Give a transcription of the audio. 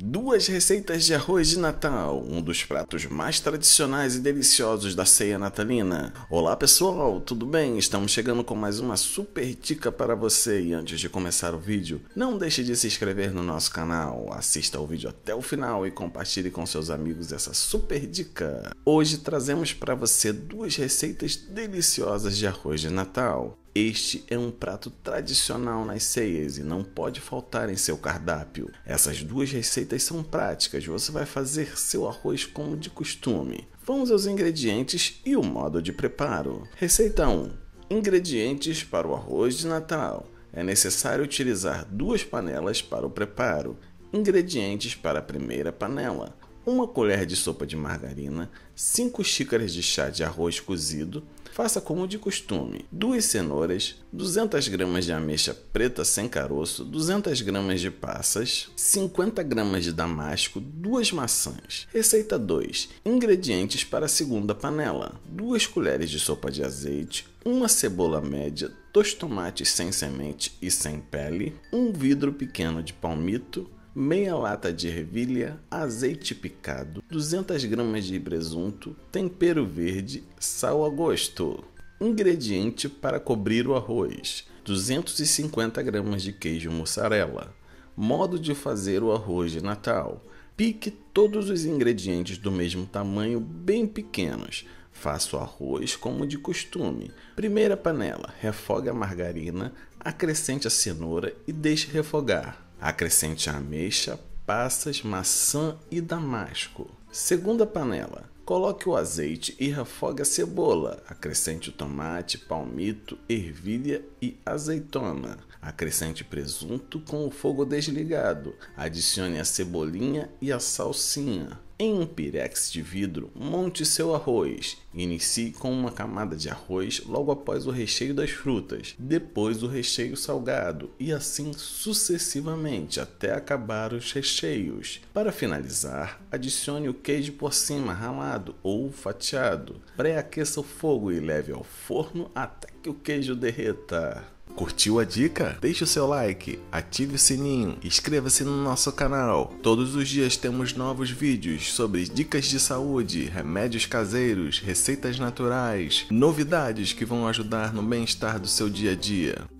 Duas receitas de arroz de Natal, um dos pratos mais tradicionais e deliciosos da ceia natalina. Olá pessoal, tudo bem? Estamos chegando com mais uma super dica para você e antes de começar o vídeo, não deixe de se inscrever no nosso canal, assista o vídeo até o final e compartilhe com seus amigos essa super dica. Hoje trazemos para você duas receitas deliciosas de arroz de Natal. Este é um prato tradicional nas ceias e não pode faltar em seu cardápio. Essas duas receitas são práticas, você vai fazer seu arroz como de costume. Vamos aos ingredientes e o modo de preparo. Receita 1: Ingredientes para o arroz de Natal. É necessário utilizar duas panelas para o preparo. Ingredientes para a primeira panela: uma colher de sopa de margarina, 5 xícaras de chá de arroz cozido, faça como de costume, duas cenouras, 200 gramas de ameixa preta sem caroço, 200 gramas de passas, 50 gramas de damasco, duas maçãs. Receita 2. Ingredientes para a segunda panela. 2 colheres de sopa de azeite, uma cebola média, dois tomates sem semente e sem pele, um vidro pequeno de palmito, meia lata de ervilha, azeite picado, 200 gramas de presunto, tempero verde, sal a gosto. Ingrediente para cobrir o arroz: 250 gramas de queijo mussarela. Modo de fazer o arroz de Natal: pique todos os ingredientes do mesmo tamanho, bem pequenos. Faça o arroz como de costume. Primeira panela: refogue a margarina, acrescente a cenoura e deixe refogar. Acrescente ameixa, passas, maçã e damasco. Segunda panela. Coloque o azeite e refogue a cebola. Acrescente o tomate, palmito, ervilha e azeitona. Acrescente presunto com o fogo desligado. Adicione a cebolinha e a salsinha. Em um pirex de vidro, monte seu arroz. Inicie com uma camada de arroz logo após o recheio das frutas, depois o recheio salgado e assim sucessivamente até acabar os recheios. Para finalizar, adicione o queijo por cima ralado ou fatiado. Pré-aqueça o fogo e leve ao forno até que o queijo derreta. Curtiu a dica? Deixe o seu like, ative o sininho, inscreva-se no nosso canal. Todos os dias temos novos vídeos sobre dicas de saúde, remédios caseiros, receitas naturais, novidades que vão ajudar no bem-estar do seu dia a dia.